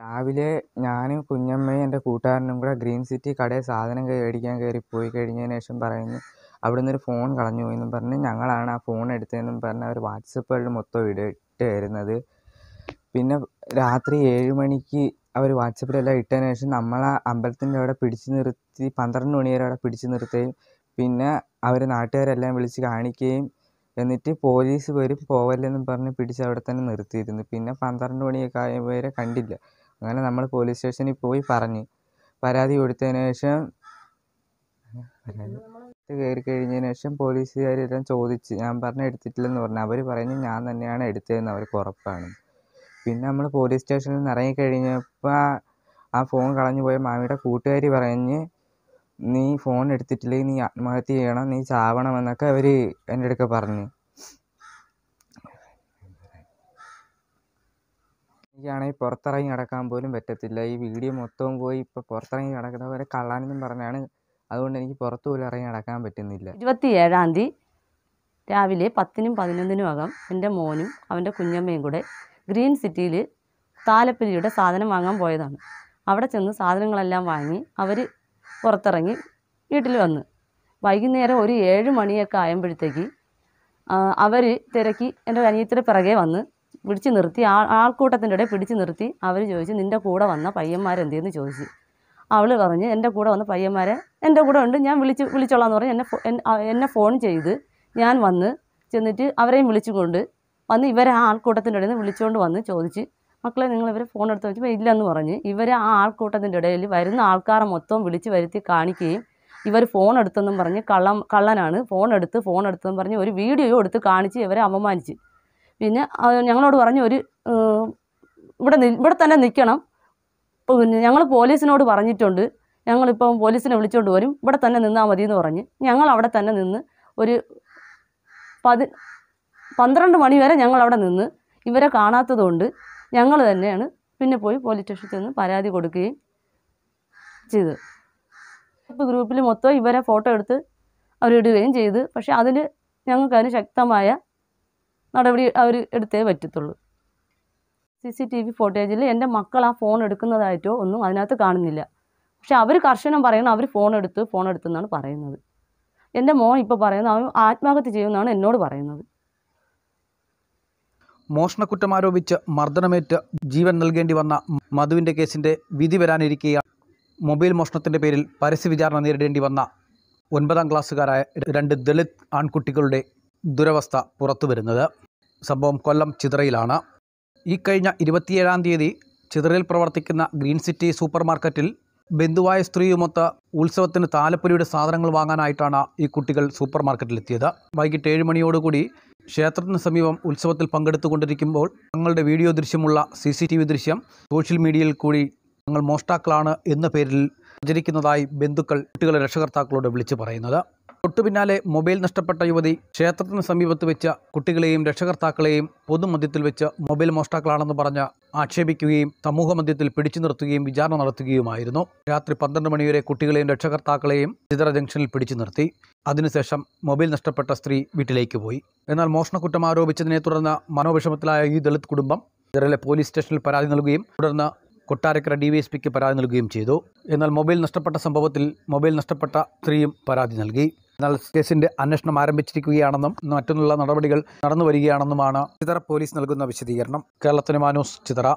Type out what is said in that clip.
രാവിലെ ഞാനും കുഞ്ഞമ്മയും എൻ്റെ കൂട്ടുകാരനും കൂടെ ഗ്രീൻ സിറ്റി കടയിൽ സാധനം മേടിക്കാൻ കയറി പോയി കഴിഞ്ഞതിന് ശേഷം പറയുന്നു അവിടെ നിന്നൊരു ഫോൺ കളഞ്ഞു പോയെന്നും പറഞ്ഞ് ഞങ്ങളാണ് ആ ഫോൺ എടുത്തതെന്നും പറഞ്ഞ് അവർ വാട്സപ്പ് വഴി മൊത്തം ഇടിട്ട് വരുന്നത് പിന്നെ രാത്രി ഏഴ് മണിക്ക് അവർ വാട്സപ്പിലെല്ലാം ഇട്ടതിന് ശേഷം നമ്മളെ അമ്പലത്തിൻ്റെ അവിടെ പിടിച്ചു നിർത്തി പന്ത്രണ്ട് മണി വരെ അവിടെ പിടിച്ചു നിർത്തുകയും പിന്നെ അവർ നാട്ടുകാരെല്ലാം വിളിച്ച് കാണിക്കുകയും എന്നിട്ട് പോലീസ് വരും പോവല്ലെന്നും പറഞ്ഞ് പിടിച്ച് അവിടെ തന്നെ നിർത്തിയിരുന്നു പിന്നെ പന്ത്രണ്ട് മണിയൊക്കെ ആയ വരെ കണ്ടില്ല അങ്ങനെ നമ്മൾ പോലീസ് സ്റ്റേഷനിൽ പോയി പറഞ്ഞു പരാതി കൊടുത്തതിന് ശേഷം കയറി കഴിഞ്ഞതിന് ശേഷം പോലീസുകാരെല്ലാം ചോദിച്ച് ഞാൻ പറഞ്ഞു എടുത്തിട്ടില്ലെന്ന് പറഞ്ഞു അവർ പറഞ്ഞ് ഞാൻ തന്നെയാണ് എടുത്തതെന്ന് അവർക്ക് ഉറപ്പാണ് പിന്നെ നമ്മൾ പോലീസ് സ്റ്റേഷനിൽ നിന്ന് ഇറങ്ങിക്കഴിഞ്ഞപ്പോൾ ആ ഫോൺ കളഞ്ഞു പോയ മാമിയുടെ കൂട്ടുകാരി പറഞ്ഞ് നീ ഫോൺ എടുത്തിട്ടില്ലെങ്കിൽ നീ ആത്മഹത്യ ചെയ്യണം നീ ചാവണമെന്നൊക്കെ അവർ എൻ്റെ അടുക്ക പറഞ്ഞു എനിക്കാണെങ്കിൽ പുറത്തിറങ്ങി നടക്കാൻ പോലും പറ്റത്തില്ല ഈ വീഡിയോ മൊത്തവും പോയി ഇപ്പൊ പുറത്തിറങ്ങി നടക്കുന്നവരെ കള്ളാനെന്നും പറഞ്ഞാണ് അതുകൊണ്ട് എനിക്ക് പുറത്തു പോലും ഇറങ്ങി നടക്കാൻ പറ്റുന്നില്ല ഇരുപത്തി ഏഴാം തീയതി രാവിലെ പത്തിനും പതിനൊന്നിനും അകം എൻ്റെ മോനും അവൻ്റെ കുഞ്ഞമ്മയും കൂടെ ഗ്രീൻ സിറ്റിയിൽ താലപ്പലിയുടെ സാധനം വാങ്ങാൻ പോയതാണ് അവിടെ ചെന്ന് സാധനങ്ങളെല്ലാം വാങ്ങി അവർ പുറത്തിറങ്ങി വീട്ടിൽ വന്ന് വൈകുന്നേരം ഒരു ഏഴ് മണിയൊക്കെ ആയപ്പോഴത്തേക്ക് അവർ തിരക്കി എൻ്റെ അനിയത്തിൻ്റെ പിറകെ വന്ന് പിടിച്ചു നിർത്തി ആ ആൾക്കൂട്ടത്തിൻ്റെ ഇടയിൽ പിടിച്ചു നിർത്തി അവർ ചോദിച്ചു നിൻ്റെ കൂടെ വന്ന പയ്യന്മാരെന്തെന്ന് ചോദിച്ചു അവൾ പറഞ്ഞ് എൻ്റെ കൂടെ വന്ന പയ്യന്മാരെ എൻ്റെ കൂടെ ഉണ്ട് ഞാൻ വിളിച്ച് വിളിച്ചോളാം എന്ന് പറഞ്ഞ് എന്നെ എന്നെ ഫോൺ ചെയ്ത് ഞാൻ വന്ന് ചെന്നിട്ട് അവരെയും വിളിച്ചുകൊണ്ട് വന്ന് ഇവരെ ആ ആൾക്കൂട്ടത്തിൻ്റെ ഇടയിൽ നിന്ന് വിളിച്ചുകൊണ്ട് വന്ന് ചോദിച്ച് മക്കളെ നിങ്ങൾ ഇവരെ ഫോൺ എടുത്ത് വെച്ചപ്പോൾ ഇല്ലെന്ന് പറഞ്ഞ് ഇവരെ ആ ആൾക്കൂട്ടത്തിൻ്റെ ഇടയിൽ വരുന്ന ആൾക്കാരെ മൊത്തം വിളിച്ച് വരുത്തി കാണിക്കുകയും ഇവർ ഫോൺ എടുത്തെന്നും പറഞ്ഞ് കള്ളം കള്ളനാണ് ഫോൺ എടുത്ത് ഫോൺ എടുത്തെന്നും പറഞ്ഞ് ഒരു വീഡിയോ എടുത്ത് കാണിച്ച് ഇവരെ അപമാനിച്ച് പിന്നെ ഞങ്ങളോട് പറഞ്ഞു ഒരു ഇവിടെ ഇവിടെ തന്നെ നിൽക്കണം പിന്നെ ഞങ്ങൾ പോലീസിനോട് പറഞ്ഞിട്ടുണ്ട് ഞങ്ങളിപ്പം പോലീസിനെ വിളിച്ചുകൊണ്ട് വരും ഇവിടെ തന്നെ നിന്നാൽ മതി എന്ന് പറഞ്ഞ് ഞങ്ങൾ അവിടെ തന്നെ നിന്ന് ഒരു പതി പന്ത്രണ്ട് മണി വരെ ഞങ്ങൾ അവിടെ നിന്ന് ഇവരെ കാണാത്തതുകൊണ്ട് ഞങ്ങൾ തന്നെയാണ് പിന്നെ പോയി പോലീസ് സ്റ്റേഷനിൽ നിന്ന് പരാതി കൊടുക്കുകയും ചെയ്തത് ഇപ്പോൾ ഗ്രൂപ്പിൽ മൊത്തം ഇവരെ ഫോട്ടോ എടുത്ത് അവരിടുകയും ചെയ്ത് പക്ഷേ അതിൽ ഞങ്ങൾക്കതിന് ശക്തമായ നടപടി അവർ എടുത്തേ പറ്റത്തുള്ളൂ സി സി ടി വി ഫോട്ടേജിൽ എൻ്റെ മക്കൾ ആ ഫോൺ എടുക്കുന്നതായിട്ടോ ഒന്നും അതിനകത്ത് കാണുന്നില്ല പക്ഷെ അവർ കർശനം പറയുന്നത് അവർ ഫോൺ എടുത്ത് ഫോൺ എടുത്തെന്നാണ് പറയുന്നത് എൻ്റെ മോൻ ഇപ്പോൾ പറയുന്നത് അവൻ ആത്മഹത്യ ചെയ്യുമെന്നാണ് എന്നോട് പറയുന്നത് മോഷണക്കുറ്റം ആരോപിച്ച് മർദ്ദനമേറ്റ് ജീവൻ നൽകേണ്ടി വന്ന മധുവിൻ്റെ കേസിൻ്റെ വിധി വരാനിരിക്കെ മൊബൈൽ മോഷണത്തിൻ്റെ പേരിൽ പരസ്യ വിചാരണ നേരിടേണ്ടി വന്ന ഒൻപതാം ക്ലാസ്സുകാരായ രണ്ട് ദളിത് ആൺകുട്ടികളുടെ ദുരവസ്ഥ പുറത്തു വരുന്നത് സംഭവം കൊല്ലം ചിതറയിലാണ് ഈ കഴിഞ്ഞ ഇരുപത്തിയേഴാം തീയതി ചിതറയിൽ പ്രവർത്തിക്കുന്ന ഗ്രീൻ സിറ്റി സൂപ്പർ മാർക്കറ്റിൽ ബന്ധുവായ സ്ത്രീയുമൊത്ത് ഉത്സവത്തിന് താലപ്പൊലിയുടെ സാധനങ്ങൾ വാങ്ങാനായിട്ടാണ് ഈ കുട്ടികൾ സൂപ്പർ മാർക്കറ്റിലെത്തിയത് വൈകിട്ട് ഏഴ് മണിയോടുകൂടി ക്ഷേത്രത്തിന് സമീപം ഉത്സവത്തിൽ പങ്കെടുത്തുകൊണ്ടിരിക്കുമ്പോൾ തങ്ങളുടെ വീഡിയോ ദൃശ്യമുള്ള സി സി ടി വി ദൃശ്യം സോഷ്യൽ മീഡിയയിൽ കൂടി തങ്ങൾ മോഷ്ടാക്കളാണ് എന്ന പേരിൽ പ്രചരിക്കുന്നതായി ബന്ധുക്കൾ കുട്ടികളെ രക്ഷകർത്താക്കളോട് വിളിച്ചു പറയുന്നത് തൊട്ടുപിന്നാലെ മൊബൈൽ നഷ്ടപ്പെട്ട യുവതി ക്ഷേത്രത്തിന് സമീപത്ത് വെച്ച കുട്ടികളെയും രക്ഷകർത്താക്കളെയും പൊതുമധ്യത്തിൽ വെച്ച് മൊബൈൽ മോഷ്ടാക്കളാണെന്ന് പറഞ്ഞ് ആക്ഷേപിക്കുകയും സമൂഹമധ്യത്തിൽ പിടിച്ചു നിർത്തുകയും വിചാരണ നടത്തുകയുമായിരുന്നു രാത്രി പന്ത്രണ്ട് മണിവരെ കുട്ടികളെയും രക്ഷകർത്താക്കളെയും ചിതറ ജംഗ്ഷനിൽ പിടിച്ചു നിർത്തി അതിനുശേഷം മൊബൈൽ നഷ്ടപ്പെട്ട സ്ത്രീ വീട്ടിലേക്ക് പോയി എന്നാൽ മോഷണക്കുറ്റം ആരോപിച്ചതിനെ തുടർന്ന് മനോവിഷമത്തിലായ ഈ ദളിത് കുടുംബം ഇതരലെ പോലീസ് സ്റ്റേഷനിൽ പരാതി നൽകുകയും തുടർന്ന് കൊട്ടാരക്കര ഡി വി എസ് പിക്ക് പരാതി നൽകുകയും ചെയ്തു എന്നാൽ മൊബൈൽ നഷ്ടപ്പെട്ട സംഭവത്തിൽ മൊബൈൽ നഷ്ടപ്പെട്ട സ്ത്രീയും പരാതി നൽകി കേസിന്റെ അന്വേഷണം ആരംഭിച്ചിരിക്കുകയാണെന്നും മറ്റൊന്നുള്ള നടപടികൾ നടന്നു വരികയാണെന്നുമാണ് ചിതറ പോലീസ് നൽകുന്ന വിശദീകരണം കേരളത്തിന് മാനൂസ് ചിതറ